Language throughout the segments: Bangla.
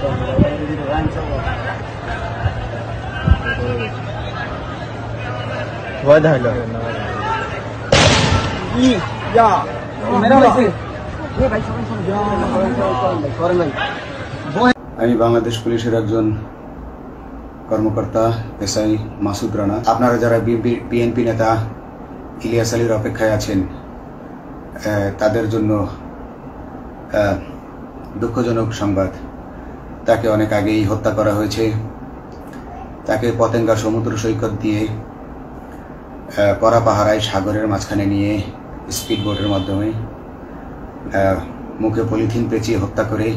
আমি বাংলাদেশ পুলিশের একজন কর্মকর্তা এসআই মাসুদ রানা আপনারা যারা বিএনপি নেতা ইলিয়াস আলীর অপেক্ষায় আছেন তাদের জন্য দুঃখজনক সংবাদ তাকে অনেক আগেই হত্যা করা হয়েছে তাকে পতেঙ্গা সমুদ্র সৈকত দিয়ে করা পাহারায় সাগরের মাঝখানে নিয়ে স্পিড বোটের মাধ্যমে মুখে পলিথিন পেঁচিয়ে হত্যা করে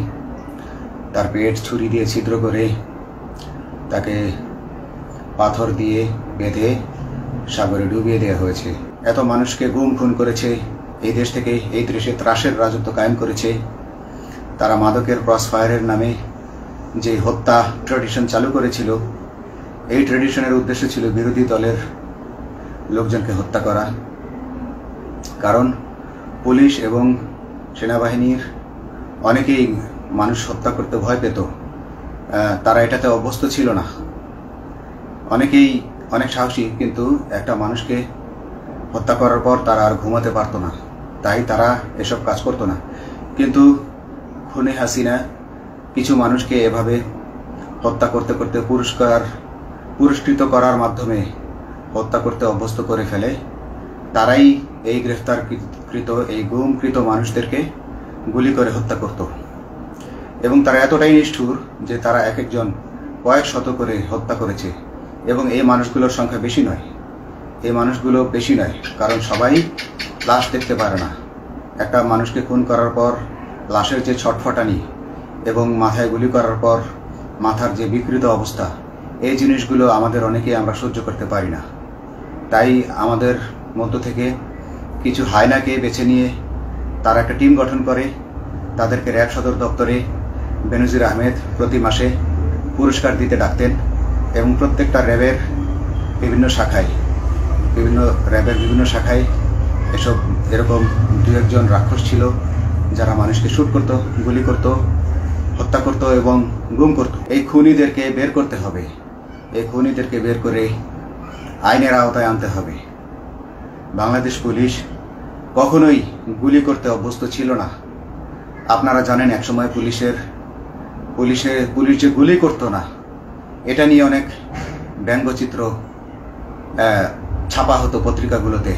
তার পেট ছুরি দিয়ে ছিদ্র করে তাকে পাথর দিয়ে বেঁধে সাগরে ডুবিয়ে দেওয়া হয়েছে এত মানুষকে গুম খুন করেছে এই দেশ থেকে এই দেশে ত্রাসের রাজত্ব কায়েম করেছে তারা মাদকের ক্রস ফায়ারের নামে যে হত্যা ট্র্যাডিশন চালু করেছিল এই ট্র্যাডিশনের উদ্দেশ্য ছিল বিরোধী দলের লোকজনকে হত্যা করা কারণ পুলিশ এবং সেনাবাহিনীর অনেকেই মানুষ হত্যা করতে ভয় পেত তারা এটাতে অভ্যস্ত ছিল না অনেকেই অনেক সাহসী কিন্তু একটা মানুষকে হত্যা করার পর তারা আর ঘুমাতে পারতো না তাই তারা এসব কাজ করতো না কিন্তু খুনে হাসিনা কিছু মানুষকে এভাবে হত্যা করতে করতে পুরস্কার পুরস্কৃত করার মাধ্যমে হত্যা করতে অভ্যস্ত করে ফেলে তারাই এই গ্রেফতারকৃত এই গুমকৃত মানুষদেরকে গুলি করে হত্যা করত এবং তারা এতটাই নিষ্ঠুর যে তারা এক একজন কয়েক শত করে হত্যা করেছে এবং এই মানুষগুলোর সংখ্যা বেশি নয় এই মানুষগুলো বেশি নয় কারণ সবাই লাশ দেখতে পারে না একটা মানুষকে খুন করার পর লাশের যে ছটফটানি এবং মাথায় গুলি করার পর মাথার যে বিকৃত অবস্থা এই জিনিসগুলো আমাদের অনেকে আমরা সহ্য করতে পারি না তাই আমাদের মধ্য থেকে কিছু হায়নাকে বেছে নিয়ে তারা একটা টিম গঠন করে তাদেরকে র্যাব সদর দপ্তরে বেনজির আহমেদ প্রতি মাসে পুরস্কার দিতে ডাকতেন এবং প্রত্যেকটা র্যাবের বিভিন্ন শাখায় বিভিন্ন র্যাবের বিভিন্ন শাখায় এসব এরকম দু একজন রাক্ষস ছিল যারা মানুষকে শ্যুট করতো গুলি করতো হত্যা করত এবং গুম করত এই খুনিদেরকে বের করতে হবে এই খুনিদেরকে বের করে আইনের আওতায় আনতে হবে বাংলাদেশ পুলিশ কখনোই গুলি করতে অভ্যস্ত ছিল না আপনারা জানেন একসময় পুলিশের পুলিশে পুলিশ যে গুলি করতো না এটা নিয়ে অনেক ব্যঙ্গচিত্র ছাপা হতো পত্রিকাগুলোতে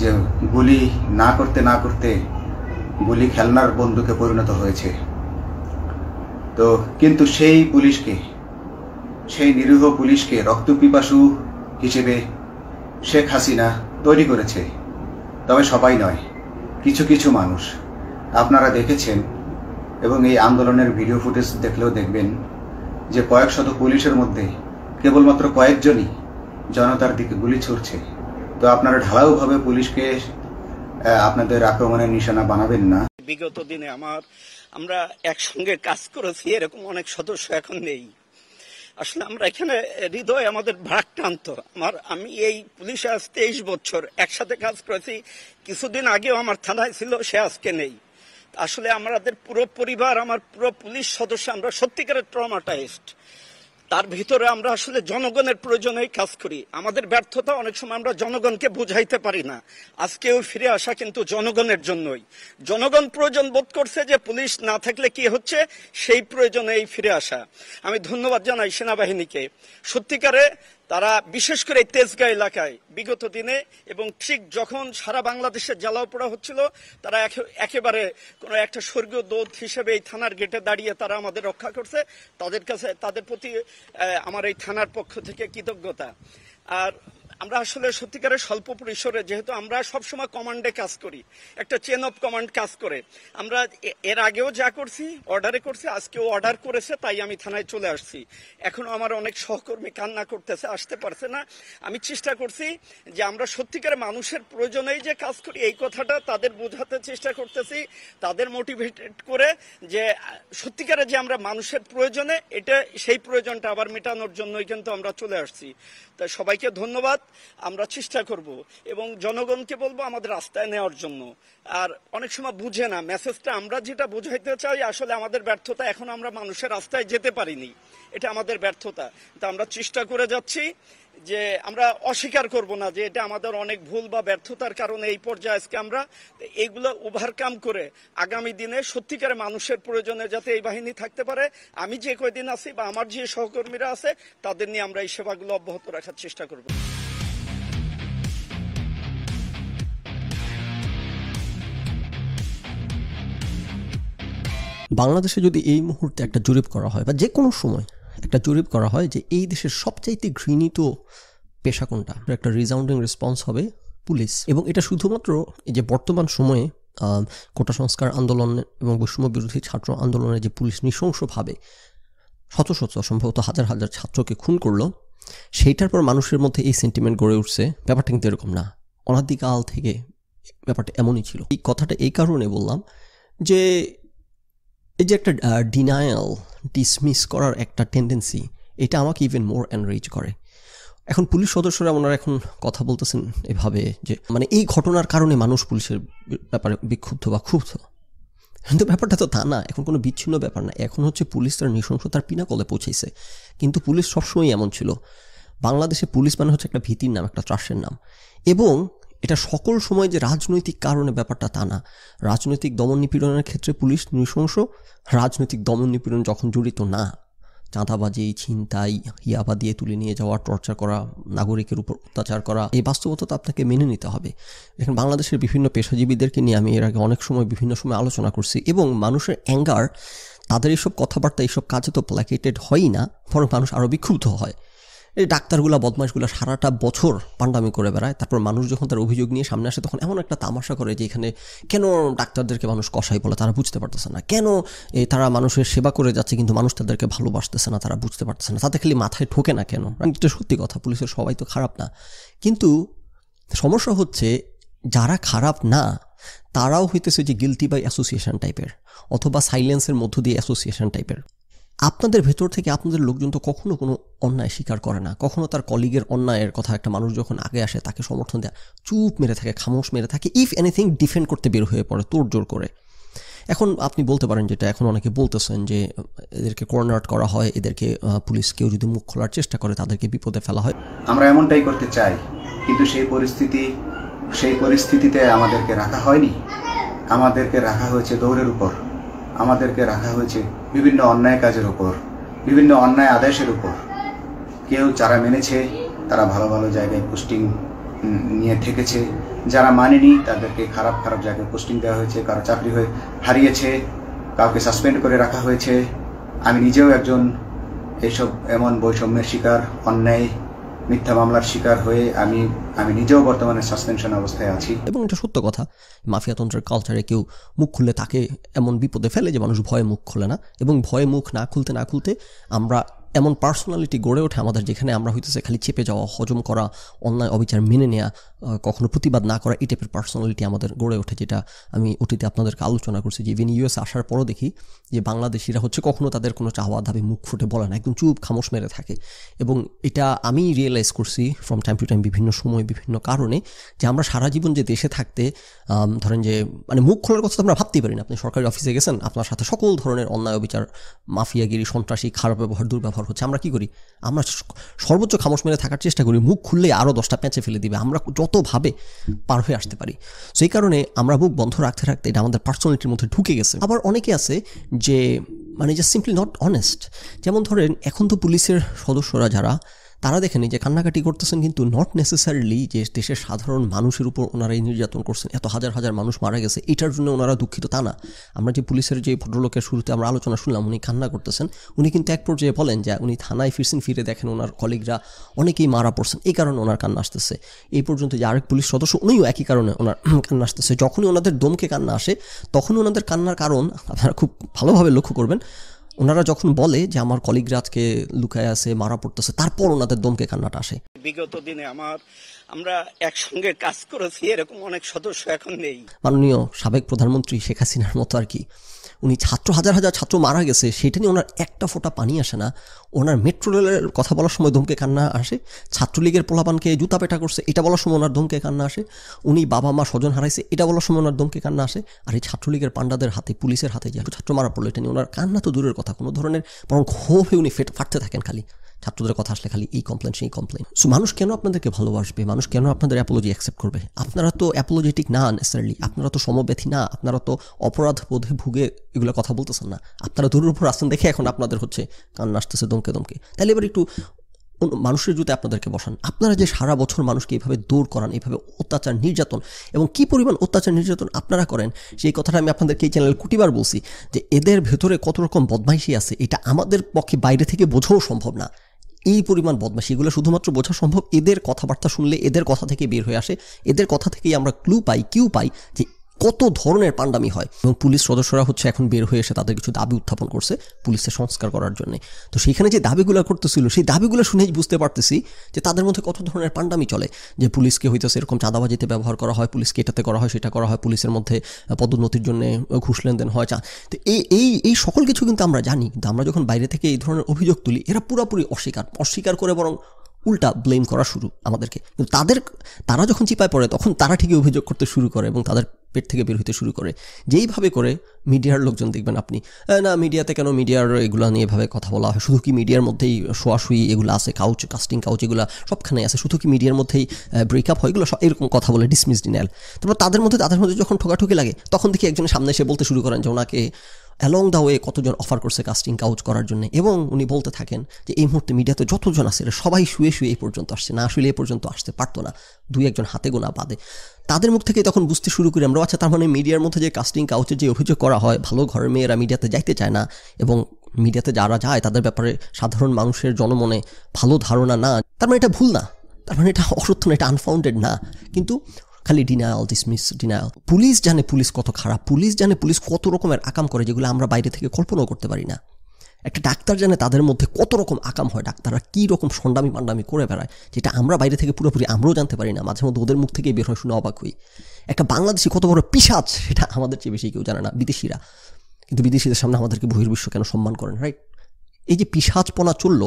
যে গুলি না করতে না করতে গুলি খেলনার বন্ধুকে পরিণত হয়েছে তো কিন্তু সেই পুলিশকে সেই নিরীহ পুলিশকে রক্তপিপাসু হিসেবে শেখ হাসিনা তৈরি করেছে তবে সবাই নয় কিছু কিছু মানুষ আপনারা দেখেছেন এবং এই আন্দোলনের ভিডিও ফুটেজ দেখলেও দেখবেন যে কয়েক শত পুলিশের মধ্যে কেবলমাত্র কয়েকজনই জনতার দিকে গুলি ছড়ছে তো আপনারা ঢালাওভাবে পুলিশকে আপনাদের আক্রমণের নিশানা বানাবেন না বিগত দিনে আমার আমরা একসঙ্গে কাজ করেছি এরকম অনেক সদস্য এখন নেই আসলে আমরা এখানে হৃদয় আমাদের ভারাক্রান্ত আমার আমি এই পুলিশে আজ তেইশ বছর একসাথে কাজ করেছি কিছুদিন আগেও আমার থানায় ছিল সে আজকে নেই আসলে আমাদের পুরো পরিবার আমার পুরো পুলিশ সদস্য আমরা সত্যিকারের ট্রমাটাইজড তার ভিতরে আমরা আসলে জনগণের প্রয়োজনেই কাজ করি আমাদের ব্যর্থতা অনেক সময় আমরা জনগণকে বুঝাইতে পারি না আজকেও ফিরে আসা কিন্তু জনগণের জন্যই জনগণ প্রয়োজন বোধ করছে যে পুলিশ না থাকলে কি হচ্ছে সেই প্রয়োজনেই ফিরে আসা আমি ধন্যবাদ জানাই সেনাবাহিনীকে সত্যিকারে তারা বিশেষ করে তেজগাঁ এলাকায় বিগত দিনে এবং ঠিক যখন সারা বাংলাদেশে জ্বালাও পোড়া হচ্ছিল তারা একেবারে কোনো একটা স্বর্গীয় দোধ হিসেবে এই থানার গেটে দাঁড়িয়ে তারা আমাদের রক্ষা করছে তাদের কাছে তাদের প্রতি আমার এই থানার পক্ষ থেকে কৃতজ্ঞতা আর আমরা আসলে সত্যিকারের স্বল্প পরিসরে যেহেতু আমরা সবসময় কমান্ডে কাজ করি একটা চেন অফ কমান্ড কাজ করে আমরা এর আগেও যা করছি অর্ডারে করছি আজকেও অর্ডার করেছে তাই আমি থানায় চলে আসছি এখনও আমার অনেক সহকর্মী কান্না করতেছে আসতে পারছে না আমি চেষ্টা করছি যে আমরা সত্যিকারের মানুষের প্রয়োজনেই যে কাজ করি এই কথাটা তাদের বোঝাতে চেষ্টা করতেছি তাদের মোটিভেটেড করে যে সত্যিকারে যে আমরা মানুষের প্রয়োজনে এটা সেই প্রয়োজনটা আবার মেটানোর জন্যই কিন্তু আমরা চলে আসছি তা সবাইকে ধন্যবাদ আমরা চেষ্টা করব এবং জনগণকে বলবো আমাদের রাস্তায় নেওয়ার জন্য আর অনেক সময় বুঝে না মেসেজটা আমরা যেটা বোঝাইতে চাই আসলে আমাদের ব্যর্থতা এখন আমরা মানুষের রাস্তায় যেতে পারিনি এটা আমাদের ব্যর্থতা তা আমরা চেষ্টা করে যাচ্ছি যে আমরা অস্বীকার করব না যে এটা আমাদের অনেক ভুল বা ব্যর্থতার কারণে এই পর্যায়ে আজকে আমরা এগুলো ওভারকাম করে আগামী দিনে সত্যিকারে মানুষের প্রয়োজনে যাতে এই বাহিনী থাকতে পারে আমি যে কয়দিন আছি বা আমার যে সহকর্মীরা আছে তাদের নিয়ে আমরা এই সেবাগুলো অব্যাহত রাখার চেষ্টা করবো বাংলাদেশে যদি এই মুহূর্তে একটা জরিপ করা হয় বা যে কোনো সময় একটা জরিপ করা হয় যে এই দেশের সবচাইতে ঘৃণিত পেশা কোনটা একটা রিজাউন্ডিং রেসপন্স হবে পুলিশ এবং এটা শুধুমাত্র এই যে বর্তমান সময়ে কোটা সংস্কার আন্দোলন এবং বৈষম্য বিরোধী ছাত্র আন্দোলনে যে পুলিশ নৃশংসভাবে শত শত সম্ভবত হাজার হাজার ছাত্রকে খুন করলো সেইটার পর মানুষের মধ্যে এই সেন্টিমেন্ট গড়ে উঠছে ব্যাপারটা কিন্তু এরকম না অনাদিকাল থেকে ব্যাপারটা এমনই ছিল এই কথাটা এই কারণে বললাম যে এই যে একটা ডিনায়াল ডিসমিস করার একটা টেন্ডেন্সি এটা আমাকে ইভেন মোর এনরেজ করে এখন পুলিশ সদস্যরা ওনারা এখন কথা বলতেছেন এভাবে যে মানে এই ঘটনার কারণে মানুষ পুলিশের ব্যাপারে বিক্ষুব্ধ বা ক্ষুব্ধ কিন্তু ব্যাপারটা তো তা না এখন কোনো বিচ্ছিন্ন ব্যাপার না এখন হচ্ছে পুলিশ তার নৃশংসতার পিনাকলে পৌঁছেছে কিন্তু পুলিশ সবসময় এমন ছিল বাংলাদেশে পুলিশ মানে হচ্ছে একটা ভীতির নাম একটা ত্রাসের নাম এবং এটা সকল সময় যে রাজনৈতিক কারণে ব্যাপারটা তা না রাজনৈতিক দমন নিপীড়নের ক্ষেত্রে পুলিশ নৃশংস রাজনৈতিক দমন নিপীড়ন যখন জড়িত না চাঁদাবাজি ছিনতাই ইয়াবা দিয়ে তুলে নিয়ে যাওয়া টর্চার করা নাগরিকের উপর অত্যাচার করা এই বাস্তবতা তো আপনাকে মেনে নিতে হবে এখন বাংলাদেশের বিভিন্ন পেশাজীবীদেরকে নিয়ে আমি এর আগে অনেক সময় বিভিন্ন সময় আলোচনা করছি এবং মানুষের অ্যাঙ্গার তাদের এইসব কথাবার্তা এইসব কাজে তো প্ল্যাকেটেড হয়ই না বরং মানুষ আরও বিক্ষুব্ধ হয় এই ডাক্তারগুলা বদমাশগুলো সারাটা বছর পান্ডামি করে বেড়ায় তারপর মানুষ যখন তার অভিযোগ নিয়ে সামনে আসে তখন এমন একটা তামাশা করে যে এখানে কেন ডাক্তারদেরকে মানুষ কষাই বলে তারা বুঝতে পারতেছে না কেন তারা মানুষের সেবা করে যাচ্ছে কিন্তু মানুষ তাদেরকে ভালোবাসতেছে না তারা বুঝতে পারতেছে না তাতে খালি মাথায় ঠোকে না কেন এটা সত্যি কথা পুলিশের সবাই তো খারাপ না কিন্তু সমস্যা হচ্ছে যারা খারাপ না তারাও হইতেছে যে গিলটি বাই অ্যাসোসিয়েশন টাইপের অথবা সাইলেন্সের মধ্য দিয়ে অ্যাসোসিয়েশন টাইপের আপনাদের ভেতর থেকে আপনাদের লোকজন তো কখনো কোনো অন্যায় স্বীকার করে না কখনো তার কলিগের অন্যায়ের কথা একটা মানুষ যখন আগে আসে তাকে সমর্থন দেয় চুপ মেরে থাকে খামোশ মেরে থাকে ইফ এনিথিং ডিফেন্ড করতে বের হয়ে পড়ে তোড়জোড় করে এখন আপনি বলতে পারেন যেটা এখন অনেকে বলতেছেন যে এদেরকে কর্নার্ট করা হয় এদেরকে পুলিশ কেউ যদি মুখ খোলার চেষ্টা করে তাদেরকে বিপদে ফেলা হয় আমরা এমনটাই করতে চাই কিন্তু সেই পরিস্থিতি সেই পরিস্থিতিতে আমাদেরকে রাখা হয়নি আমাদেরকে রাখা হয়েছে দৌড়ের উপর আমাদেরকে রাখা হয়েছে বিভিন্ন অন্যায় কাজের উপর বিভিন্ন অন্যায় আদেশের উপর কেউ যারা মেনেছে তারা ভালো ভালো জায়গায় পোস্টিং নিয়ে থেকেছে যারা মানেনি তাদেরকে খারাপ খারাপ জায়গায় পোস্টিং দেওয়া হয়েছে কারো চাকরি হয়ে হারিয়েছে কাউকে সাসপেন্ড করে রাখা হয়েছে আমি নিজেও একজন এইসব এমন বৈষম্যের শিকার অন্যায় মিথ্যা মামলার শিকার হয়ে আমি আমি নিজেও বর্তমানে সাসপেনশন অবস্থায় আছি এবং এটা সত্য কথা মাফিয়াতন্ত্রের কালচারে কেউ মুখ খুললে তাকে এমন বিপদে ফেলে যে মানুষ ভয়ে মুখ খোলে না এবং ভয়ে মুখ না খুলতে না খুলতে আমরা এমন পার্সোনালিটি গড়ে ওঠে আমাদের যেখানে আমরা হইতেছে খালি চেপে যাওয়া হজম করা অন্যায় অবিচার মেনে নেওয়া কখনো প্রতিবাদ না করা এই টাইপের পার্সোনালিটি আমাদের গড়ে ওঠে যেটা আমি অতীতে আপনাদেরকে আলোচনা করছি যে ইভেন ইউএস আসার পরও দেখি যে বাংলাদেশিরা হচ্ছে কখনো তাদের কোনো চাওয়া দাবি মুখ ফুটে বলে না একদম চুপ খামোশ মেরে থাকে এবং এটা আমি রিয়েলাইজ করছি ফ্রম টাইম টু টাইম বিভিন্ন সময় বিভিন্ন কারণে যে আমরা সারা জীবন যে দেশে থাকতে ধরেন যে মানে মুখ খোলার কথা তো আমরা ভাবতেই পারি না আপনি সরকারি অফিসে গেছেন আপনার সাথে সকল ধরনের অন্যায় অবিচার মাফিয়াগিরি সন্ত্রাসী খারাপ ব্যবহার দুর্ব্যবহার ঘর হচ্ছে আমরা কি করি আমরা সর্বোচ্চ খামোশ মেরে থাকার চেষ্টা করি মুখ খুললেই আরও দশটা প্যাঁচে ফেলে দিবে আমরা যতভাবে পার হয়ে আসতে পারি সেই কারণে আমরা মুখ বন্ধ রাখতে রাখতে এটা আমাদের পার্সোনালিটির মধ্যে ঢুকে গেছে আবার অনেকে আছে যে মানে জাস্ট সিম্পলি নট অনেস্ট যেমন ধরেন এখন তো পুলিশের সদস্যরা যারা তারা দেখেনি যে কান্নাকাটি করতেছেন কিন্তু নট নেসেসারিলি যে দেশের সাধারণ মানুষের উপর ওনারা এই নির্যাতন করছেন এত হাজার হাজার মানুষ মারা গেছে এটার জন্য ওনারা দুঃখিত তা না আমরা যে পুলিশের যে ভদ্রলোকের শুরুতে আমরা আলোচনা শুনলাম উনি কান্না করতেছেন উনি কিন্তু এক পর্যায়ে বলেন যে উনি থানায় ফিরছেন ফিরে দেখেন ওনার কলিগরা অনেকেই মারা পড়ছেন এই কারণে ওনার কান্না আসতেছে এই পর্যন্ত যে আরেক পুলিশ সদস্য উনিও একই কারণে ওনার কান্না আসতেছে যখনই ওনাদের দমকে কান্না আসে তখন ওনাদের কান্নার কারণ আপনারা খুব ভালোভাবে লক্ষ্য করবেন ওনারা যখন বলে যে আমার কলিগ্রাজকে লুকায় আছে মারা পড়তেছে তারপর ওনাদের দমকে কান্নাটা আসে বিগত দিনে আমার আমরা একসঙ্গে কাজ করেছি এরকম অনেক সদস্য এখন নেই মাননীয় সাবেক প্রধানমন্ত্রী শেখ হাসিনার মতো আর কি উনি ছাত্র হাজার হাজার ছাত্র মারা গেছে সেটা নিয়ে ওনার একটা ফোঁটা পানি আসে না ওনার মেট্রো রেলের কথা বলার সময় ধমকে কান্না আসে ছাত্রলীগের পোলাপানকে জুতা পেটা করছে এটা বলার সময় ওনার ধমকে কান্না আসে উনি বাবা মা স্বজন হারাইছে এটা বলার সময় ওনার ধমকে কান্না আসে আর এই ছাত্রলীগের পান্ডাদের হাতে পুলিশের হাতে যে ছাত্র মারা পড়লো এটা নিয়ে ওনার কান্না তো দূরের কথা কোনো ধরনের বরং ক্ষোভে উনি ফেট ফাটতে থাকেন খালি ছাত্রদের কথা আসলে খালি এই কমপ্লেন সেই কমপ্লেন সো মানুষ কেন আপনাদেরকে ভালোবাসবে মানুষ কেন আপনাদের অ্যাপোলজি অ্যাকসেপ্ট করবে আপনারা তো অ্যাপোলজেটিক না নেসারলি আপনারা তো সমব্যথী না আপনারা তো অপরাধ বোধে ভুগে এগুলো কথা বলতেছেন না আপনারা দূরের উপর আসতেন দেখে এখন আপনাদের হচ্ছে কান্না আসতেছে দমকে দমকে তাহলে এবার একটু মানুষের জুতে আপনাদেরকে বসান আপনারা যে সারা বছর মানুষকে এইভাবে দূর করান এইভাবে অত্যাচার নির্যাতন এবং কি পরিমাণ অত্যাচার নির্যাতন আপনারা করেন সেই কথাটা আমি আপনাদেরকে এই চ্যানেলে কুটিবার বলছি যে এদের ভেতরে কত রকম বদমাইশি আছে এটা আমাদের পক্ষে বাইরে থেকে বোঝাও সম্ভব না এই পরিমাণ বদমাশি এগুলো শুধুমাত্র বোঝা সম্ভব এদের কথাবার্তা শুনলে এদের কথা থেকে বের হয়ে আসে এদের কথা থেকেই আমরা ক্লু পাই কিউ পাই যে কত ধরনের পাণ্ডামি হয় এবং পুলিশ সদস্যরা হচ্ছে এখন বের হয়ে এসে তাদের কিছু দাবি উত্থাপন করছে পুলিশে সংস্কার করার জন্য তো সেখানে যে দাবিগুলো করতেছিল সেই দাবিগুলো শুনেই বুঝতে পারতেছি যে তাদের মধ্যে কত ধরনের পাণ্ডামি চলে যে পুলিশকে হয়তো সেরকম চাঁদাবাজিতে ব্যবহার করা হয় পুলিশকে এটাতে করা হয় সেটা করা হয় পুলিশের মধ্যে পদোন্নতির জন্য ঘুষ লেনদেন হয় চা তো এই এই এই সকল কিছু কিন্তু আমরা জানি কিন্তু আমরা যখন বাইরে থেকে এই ধরনের অভিযোগ তুলি এরা পুরোপুরি অস্বীকার অস্বীকার করে বরং উল্টা ব্লেম করা শুরু আমাদেরকে কিন্তু তাদের তারা যখন চিপায় পড়ে তখন তারা ঠিকই অভিযোগ করতে শুরু করে এবং তাদের পেট থেকে বের হতে শুরু করে যেইভাবে করে মিডিয়ার লোকজন দেখবেন আপনি না মিডিয়াতে কেন মিডিয়ার এগুলো নিয়ে এভাবে কথা বলা হয় শুধু কি মিডিয়ার মধ্যেই শোয়াশুই এগুলো আছে কাউচ কাস্টিং কাউচ এগুলো সবখানে আছে শুধু কি মিডিয়ার মধ্যেই ব্রেকআপ হয় এগুলো এরকম কথা বলে ডিসমিস ডিনাল তারপর তাদের মধ্যে তাদের মধ্যে যখন ঠোকাঠুকি লাগে তখন দেখি একজনের সামনে এসে বলতে শুরু করেন যে ওনাকে অ্যালং দা ওয়ে কতজন অফার করছে কাস্টিং কাউজ করার জন্য এবং উনি বলতে থাকেন যে এই মুহূর্তে মিডিয়াতে যতজন আছে সবাই শুয়ে শুয়ে এই পর্যন্ত আসছে না আসলে এ পর্যন্ত আসতে পারতো না দুই একজন হাতে গোনা বাদে তাদের মুখ থেকে তখন বুঝতে শুরু করি আমরা আচ্ছা তার মানে মিডিয়ার মধ্যে যে কাস্টিং কাউচের যে অভিযোগ করা হয় ভালো ঘরের মেয়েরা মিডিয়াতে যাইতে চায় না এবং মিডিয়াতে যারা যায় তাদের ব্যাপারে সাধারণ মানুষের জনমনে ভালো ধারণা না তার মানে এটা ভুল না তার মানে এটা অসত্য না এটা আনফাউন্ডেড না কিন্তু খালি ডিনায়াল ডিসমিস ডিনায়াল পুলিশ জানে পুলিশ কত খারাপ পুলিশ জানে পুলিশ কত রকমের আকাম করে যেগুলো আমরা বাইরে থেকে কল্পনাও করতে পারি না একটা ডাক্তার জানে তাদের মধ্যে কত রকম আকাম হয় ডাক্তাররা কী রকম সন্ডামি মান্ডামি করে বেড়ায় যেটা আমরা বাইরে থেকে পুরোপুরি আমরাও জানতে পারি না মাঝে মধ্যে ওদের মুখ থেকেই বের হয় শুনে অবাক হই একটা বাংলাদেশি কত বড় পিসাজ সেটা আমাদের চেয়ে বেশি কেউ জানে না বিদেশিরা কিন্তু বিদেশিদের সামনে আমাদেরকে বহির্বিশ্ব কেন সম্মান করেন রাইট এই যে পিসাজপনা চলল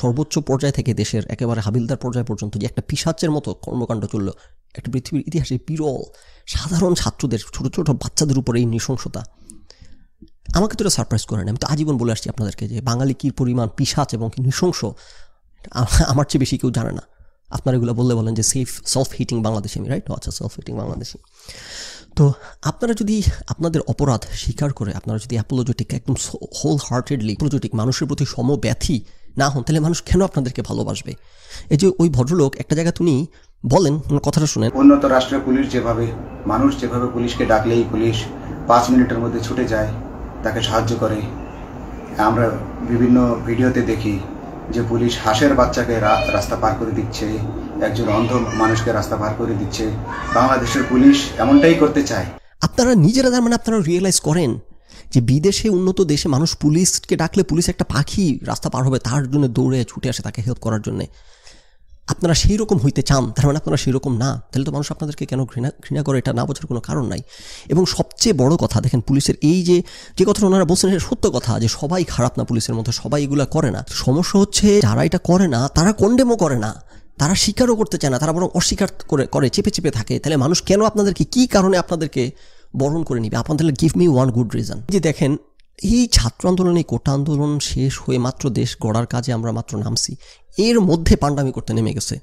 সর্বোচ্চ পর্যায় থেকে দেশের একেবারে হাবিলদার পর্যায় পর্যন্ত যে একটা পিসাচের মতো কর্মকাণ্ড চলল একটা পৃথিবীর ইতিহাসে বিরল সাধারণ ছাত্রদের ছোটো ছোটো বাচ্চাদের উপরে এই নৃশংসতা আমাকে তো এটা সারপ্রাইজ করে না আমি তো আজীবন বলে আসছি আপনাদেরকে যে বাঙালি কী পরিমাণ পিসাচ এবং কি নৃশংস আমার চেয়ে বেশি কেউ জানে না আপনারা এগুলো বললে বলেন যে সেফ সেলফ হিটিং বাংলাদেশে আমি রাইট আচ্ছা সেলফ হিটিং বাংলাদেশি তো আপনারা যদি আপনাদের অপরাধ স্বীকার করে আপনারা যদি অ্যাপোলজেটিক একদম হোল হার্টেডলি অ্যাপোলজেটিক মানুষের প্রতি সমব্যাথি না হন তাহলে মানুষ কেন আপনাদেরকে ভালোবাসবে এই যে ওই ভদ্রলোক একটা জায়গা তুমি বলেন কথাটা শুনেন উন্নত রাষ্ট্রের পুলিশ যেভাবে মানুষ যেভাবে পুলিশকে ডাকলেই পুলিশ পাঁচ মিনিটের মধ্যে ছুটে যায় তাকে সাহায্য করে আমরা বিভিন্ন ভিডিওতে দেখি যে পুলিশ হাঁসের বাচ্চাকে রাস্তা পার করে দিচ্ছে একজন অন্ধ মানুষকে রাস্তা পার করে দিচ্ছে বাংলাদেশের পুলিশ এমনটাই করতে চায় আপনারা নিজেরা তার মানে আপনারা রিয়েলাইজ করেন যে বিদেশে উন্নত দেশে মানুষ পুলিশকে ডাকলে পুলিশ একটা পাখি রাস্তা পার হবে তার জন্য দৌড়ে ছুটে আসে তাকে হেল্প করার জন্যে আপনারা সেই রকম হইতে চান তার মানে আপনারা সেই রকম না তাহলে তো মানুষ আপনাদেরকে কেন ঘৃণা ঘৃণা করে এটা না বোঝার কোনো কারণ নাই এবং সবচেয়ে বড় কথা দেখেন পুলিশের এই যে যে কথাটা ওনারা বলছেন সেটা সত্য কথা যে সবাই খারাপ না পুলিশের মধ্যে সবাই এগুলো করে না সমস্যা হচ্ছে যারা এটা করে না তারা কন্ডেমও করে না তারা স্বীকারও করতে চায় না তারা বরং অস্বীকার করে করে চেপে চেপে থাকে তাহলে মানুষ কেন আপনাদেরকে কি কারণে আপনাদেরকে বরণ করে নিবে আপনাদের give me one good reason যে দেখেন এই ছাত্র আন্দোলন এই কোটা আন্দোলন শেষ হয়ে মাত্র দেশ গড়ার কাজে আমরা মাত্র নামছি এর মধ্যে পাণ্ডামি করতে নেমে গেছে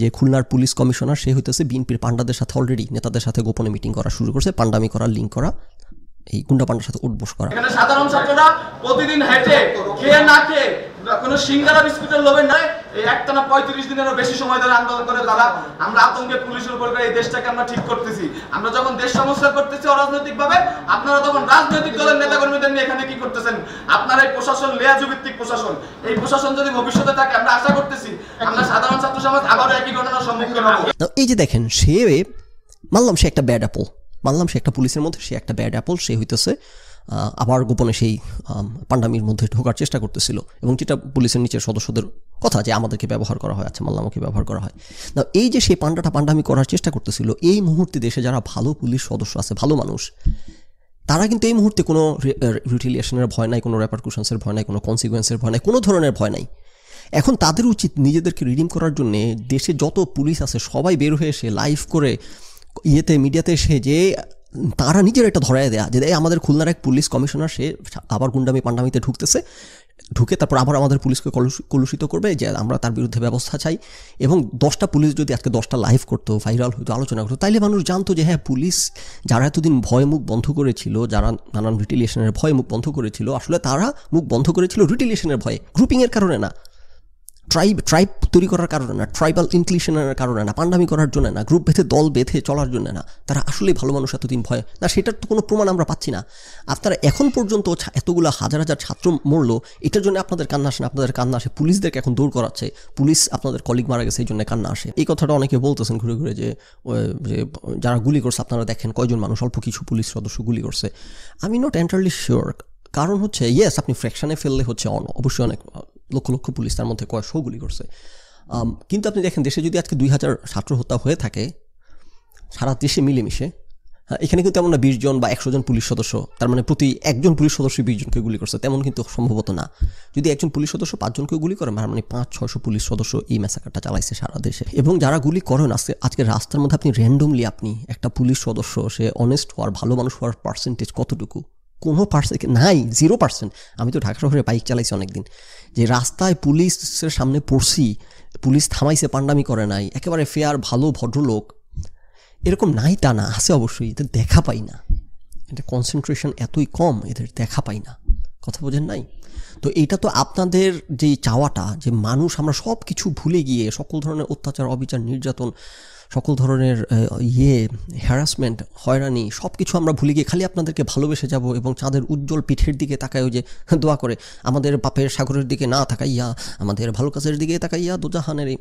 যে খুলনার পুলিশ কমিশনার সে হইতেছে বিএনপির পাণ্ডাদের সাথে অলরেডি নেতাদের সাথে গোপনে মিটিং করা শুরু করছে পাণ্ডামি করা লিঙ্ক করা এই গুন্ডা পাণ্ডার সাথে উঠবস করা সাধারণ ছাত্ররা প্রতিদিন হেঁটে খেয়ে না খেয়ে কোনো সিঙ্গারা বিস্কুটের লোভে নাই এই একটানা পঁয়ত্রিশ দিনেরও বেশি সময় ধরে আন্দোলন করে তারা আমরা আতঙ্কে পুলিশের উপর এই দেশটাকে আমরা ঠিক করতেছি আমরা যখন দেশ সংস্কার করতেছি অরাজনৈতিক ভাবে আপনারা তখন রাজনৈতিক দলের নেতাকর্মীদের নিয়ে এখানে কি করতেছেন আপনার এই প্রশাসন লেয়াজু ভিত্তিক প্রশাসন এই প্রশাসন যদি ভবিষ্যতে থাকে আমরা আশা করতেছি আমরা সাধারণ ছাত্র সমাজ আবারও একই ঘটনার সম্মুখীন হব এই যে দেখেন সে মানলাম সে একটা ব্যাড অ্যাপল মানলাম সে একটা পুলিশের মধ্যে সে একটা ব্যাড অ্যাপল সে হইতেছে আবার গোপনে সেই পাণ্ডামির মধ্যে ঢোকার চেষ্টা করতেছিল এবং যেটা পুলিশের নিচের সদস্যদের কথা যে আমাদেরকে ব্যবহার করা হয় আচ্ছা মাল্লামকে ব্যবহার করা হয় না এই যে সেই পাণ্ডাটা পাণ্ডামি করার চেষ্টা করতেছিল এই মুহূর্তে দেশে যারা ভালো পুলিশ সদস্য আছে ভালো মানুষ তারা কিন্তু এই মুহূর্তে কোনো রিটিলিয়েশনের ভয় নাই কোনো রেপারকুশনসের ভয় নাই কোনো কনসিকুয়েন্সের ভয় নাই কোনো ধরনের ভয় নাই এখন তাদের উচিত নিজেদেরকে রিডিম করার জন্যে দেশে যত পুলিশ আছে সবাই বের হয়ে এসে লাইভ করে ইয়েতে মিডিয়াতে এসে যে তারা নিজের একটা ধরাই দেয়া যে এই আমাদের খুলনার এক পুলিশ কমিশনার সে আবার গুন্ডামি পান্ডামিতে ঢুকতেছে ঢুকে তারপর আবার আমাদের পুলিশকে কলুষিত করবে যে আমরা তার বিরুদ্ধে ব্যবস্থা চাই এবং দশটা পুলিশ যদি আজকে দশটা লাইভ করতো ভাইরাল হতো আলোচনা করতো তাইলে মানুষ জানতো যে হ্যাঁ পুলিশ যারা এতদিন ভয় মুখ বন্ধ করেছিল যারা নানান রিটিলিয়েশনের ভয় মুখ বন্ধ করেছিল আসলে তারা মুখ বন্ধ করেছিল রিটিলিয়েশনের ভয়ে গ্রুপিংয়ের কারণে না ট্রাইব ট্রাইব তৈরি করার কারণে না ট্রাইবাল ইনক্লিশনের কারণে না পান্ডামি করার জন্য না গ্রুপ বেঁধে দল বেঁধে চলার জন্য না তারা আসলেই ভালো মানুষ এতদিন ভয় না সেটার তো কোনো প্রমাণ আমরা পাচ্ছি না আপনারা এখন পর্যন্ত এতগুলো হাজার হাজার ছাত্র মরল এটার জন্য আপনাদের কান্না আসে না আপনাদের কান্না আসে পুলিশদেরকে এখন দূর করাচ্ছে পুলিশ আপনাদের কলিগ মারা গেছে এই জন্য কান্না আসে এই কথাটা অনেকে বলতেছেন ঘুরে ঘুরে যে যারা গুলি করছে আপনারা দেখেন কয়জন মানুষ অল্প কিছু পুলিশ সদস্য গুলি করছে আমি নট এন্টারলি শিওর কারণ হচ্ছে ইয়েস আপনি ফ্র্যাকশানে ফেললে হচ্ছে অন অবশ্যই অনেক লক্ষ লক্ষ পুলিশ তার মধ্যে কয়েকশো গুলি করছে কিন্তু আপনি দেখেন দেশে যদি আজকে দুই হাজার ছাত্র হত্যা হয়ে থাকে সারা দেশে মিলেমিশে হ্যাঁ, এখানে কিন্তু এমন না বিশ জন বা একশো জন পুলিশ সদস্য তার মানে প্রতি একজন পুলিশ সদস্য বিশ জনকে গুলি করছে তেমন কিন্তু সম্ভবত না যদি একজন পুলিশ সদস্য পাঁচজনকে গুলি করে মানে পাঁচ ছয়শো পুলিশ সদস্য এই মেসাকারটা চালাইছে সারা দেশে এবং যারা গুলি করেন আজকে আজকে রাস্তার মধ্যে আপনি র্যান্ডমলি আপনি একটা পুলিশ সদস্য সে অনেস্ট হওয়ার ভালো মানুষ হওয়ার পার্সেন্টেজ কতটুকু কোনো পার্সেন্ট নাই জিরো পার্সেন্ট আমি তো ঢাকা শহরে বাইক চালাইছি অনেকদিন যে রাস্তায় পুলিশের সামনে পড়ছি পুলিশ থামাইছে পান্ডামি করে নাই একেবারে ফেয়ার ভালো ভদ্রলোক এরকম নাই তা না আছে অবশ্যই এদের দেখা পাই না এটা কনসেন্ট্রেশন এতই কম এদের দেখা পাই না কথা বোঝেন নাই তো এটা তো আপনাদের যে চাওয়াটা যে মানুষ আমরা সব কিছু ভুলে গিয়ে সকল ধরনের অত্যাচার অবিচার নির্যাতন সকল ধরনের ইয়ে হ্যারাসমেন্ট হয়রানি সব কিছু আমরা ভুলে গিয়ে খালি আপনাদেরকে ভালোবেসে যাব এবং চাঁদের উজ্জ্বল পিঠের দিকে তাকায় যে দোয়া করে আমাদের বাপের সাগরের দিকে না তাকাইয়া আমাদের ভালো কাজের দিকে তাকাইয়া দুজাহানের এই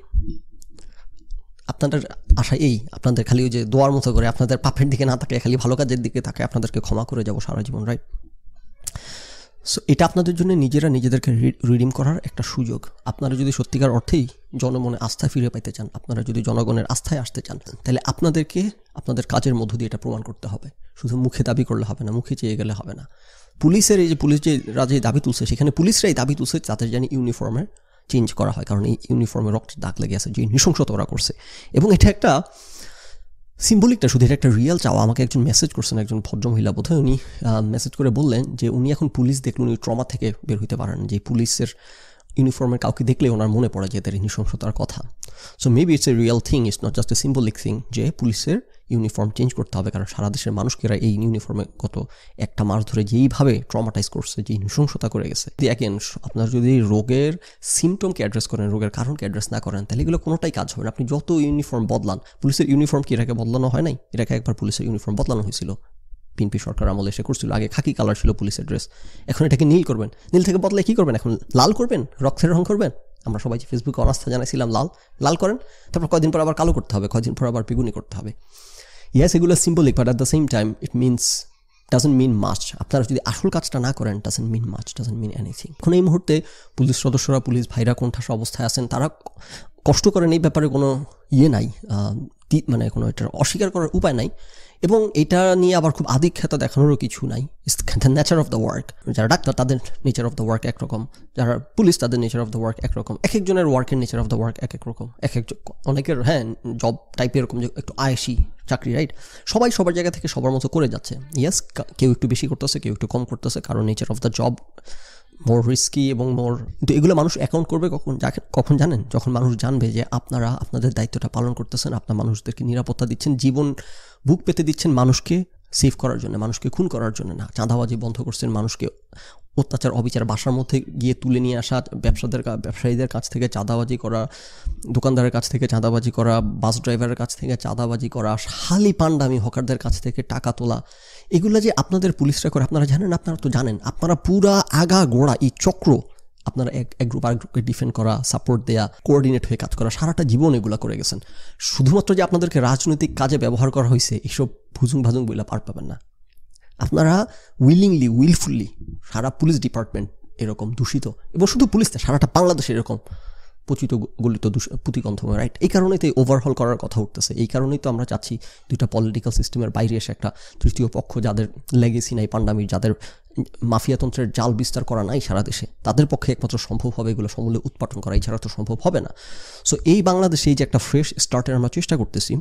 আপনাদের আশা এই আপনাদের খালি ওই যে দোয়ার মতো করে আপনাদের পাপের দিকে না তাকায় খালি ভালো কাজের দিকে তাকায় আপনাদেরকে ক্ষমা করে যাব সারা জীবন রাইট সো এটা আপনাদের জন্য নিজেরা নিজেদেরকে রিডিম করার একটা সুযোগ আপনারা যদি সত্যিকার অর্থেই জনমনে আস্থা ফিরে পাইতে চান আপনারা যদি জনগণের আস্থায় আসতে চান তাহলে আপনাদেরকে আপনাদের কাজের মধ্য দিয়ে এটা প্রমাণ করতে হবে শুধু মুখে দাবি করলে হবে না মুখে চেয়ে গেলে হবে না পুলিশের এই যে পুলিশ যে রাজে দাবি তুলছে সেখানে পুলিশরাই দাবি তুলছে তাদের জানি ইউনিফর্মের চেঞ্জ করা হয় কারণ এই ইউনিফর্মে রক্ত দাগ লেগে আছে যে নৃশংসত ওরা করছে এবং এটা একটা সিম্বলিকটা শুধু এটা একটা রিয়েল চাওয়া আমাকে একজন মেসেজ করছেন একজন ভদ্রমহিলা বোধহয় উনি মেসেজ করে বললেন যে উনি এখন পুলিশ দেখলেন উনি ট্রমা থেকে বের হইতে পারেন যে পুলিশের ইউনিফর্মের কাউকে দেখলে ওনার মনে পড়ে যে এদের নৃশংসতার কথা so maybe it's a real thing it's not just a symbolic thing যে পুলিশের ইউনিফর্ম চেঞ্জ করতে হবে কারণ সারা দেশের মানুষকেরা এই ইউনিফর্মে কত একটা মাস ধরে যেইভাবে ট্রমাটাইজ করছে যে নৃশংসতা করে গেছে অ্যাগেন আপনার যদি রোগের সিমটমকে অ্যাড্রেস করেন রোগের কারণকে অ্যাড্রেস না করেন তাহলে এগুলো কোনোটাই কাজ হবে না আপনি যত ইউনিফর্ম বদলান পুলিশের ইউনিফর্ম কি এটাকে বদলানো হয় নাই এটাকে একবার পুলিশের ইউনিফর্ম বদলানো হয়েছিল পিনপি সরকার আমলে এসে করছিল আগে খাকি কালার ছিল পুলিশের ড্রেস এখন এটাকে নীল করবেন নীল থেকে বদলে কী করবেন এখন লাল করবেন রক্তের রং করবেন আমরা সবাই যে ফেসবুকে অনাস্থা জানাইছিলাম লাল লাল করেন তারপর কদিন পর আবার কালো করতে হবে কদিন পর আবার বেগুনি করতে হবে ইয়াস এগুলো symbolic but at the same time it means doesn't mean much আপনারা যদি আসল কাজটা না করেন doesn't mean much doesn't mean anything এখন এই মুহূর্তে পুলিশ সদস্যরা পুলিশ ভাইরা কোণঠাসা অবস্থায় আছেন তারা কষ্ট করেন এই ব্যাপারে কোনো ইয়ে নাই মানে কোনো এটা অস্বীকার করার উপায় নাই এবং এটা নিয়ে আবার খুব আধিক্ষেতা দেখানোরও কিছু নাই the nature of the work যারা ডাক্তার তাদের নেচার অফ দ্য ওয়ার্ক একরকম যারা পুলিশ তাদের নেচার অফ দ্য ওয়ার্ক একরকম এক একজনের ওয়ার্কের নেচার অফ দ্য ওয়ার্ক এক এক রকম এক এক অনেকের হ্যাঁ জব টাইপ এরকম যে একটু আয়েসি চাকরি রাইট সবাই সবার জায়গা থেকে সবার মতো করে যাচ্ছে ইয়েস কেউ একটু বেশি করতেছে কেউ একটু কম করতেছে কারণ nature of the job more risky এবং মোর কিন্তু এগুলো মানুষ অ্যাকাউন্ট করবে কখন কখন জানেন যখন মানুষ জানবে যে আপনারা আপনাদের দায়িত্বটা পালন করতেছেন আপনার মানুষদেরকে নিরাপত্তা দিচ্ছেন জীবন বুক পেতে দিচ্ছেন মানুষকে সেভ করার জন্য মানুষকে খুন করার জন্য না চাঁদাবাজি বন্ধ করছেন মানুষকে অত্যাচার অবিচার বাসার মধ্যে গিয়ে তুলে নিয়ে আসা ব্যবসাদের ব্যবসায়ীদের কাছ থেকে চাঁদাবাজি করা দোকানদারের কাছ থেকে চাঁদাবাজি করা বাস ড্রাইভারের কাছ থেকে চাঁদাবাজি করা হালি পান্ডামি হকারদের কাছ থেকে টাকা তোলা এগুলো যে আপনাদের পুলিশরা করে আপনারা জানেন আপনারা তো জানেন আপনারা পুরা আগা গোড়া এই চক্র আপনারা এক এক গ্রুপ আরেক গ্রুপকে ডিফেন্ড করা সাপোর্ট দেয়া কোঅর্ডিনেট হয়ে কাজ করা সারাটা জীবন এগুলো করে গেছেন শুধুমাত্র যে আপনাদেরকে রাজনৈতিক কাজে ব্যবহার করা হয়েছে এইসব ভুজুং ভাজুং বইলা পার পাবেন না আপনারা উইলিংলি উইলফুললি সারা পুলিশ ডিপার্টমেন্ট এরকম দূষিত এবং শুধু পুলিশ সারাটা বাংলাদেশ এরকম পচিত গলিত পুঁতিকন্ধময় রাইট এই কারণেই তো ওভারহল করার কথা উঠতেছে এই কারণেই তো আমরা চাচ্ছি দুইটা পলিটিক্যাল সিস্টেমের বাইরে এসে একটা তৃতীয় পক্ষ যাদের লেগেসি নাই পান্ডামির যাদের মাফিয়াতন্ত্রের জাল বিস্তার করা নাই সারা দেশে তাদের পক্ষে একমাত্র সম্ভব হবে এগুলো সমূলে উৎপাদন করা এছাড়া তো সম্ভব হবে না সো এই বাংলাদেশে এই যে একটা ফ্রেশ স্টার্টের আমরা চেষ্টা করতেছি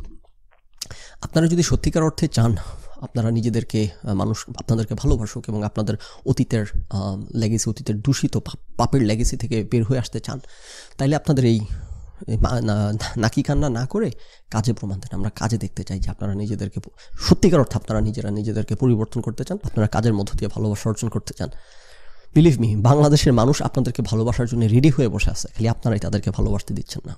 আপনারা যদি সত্যিকার অর্থে চান আপনারা নিজেদেরকে মানুষ আপনাদেরকে ভালোবাসুক এবং আপনাদের অতীতের লেগেসি অতীতের দূষিত পাপের লেগেসি থেকে বের হয়ে আসতে চান তাইলে আপনাদের এই নাকি কান্না না করে কাজে প্রমাণ দেন আমরা কাজে দেখতে চাই যে আপনারা নিজেদেরকে সত্যিকার অর্থে আপনারা নিজেরা নিজেদেরকে পরিবর্তন করতে চান আপনারা কাজের মধ্য দিয়ে ভালোবাসা অর্জন করতে চান বিলিভ মি বাংলাদেশের মানুষ আপনাদেরকে ভালোবাসার জন্য রেডি হয়ে বসে আছে খালি আপনারাই তাদেরকে ভালোবাসতে দিচ্ছেন না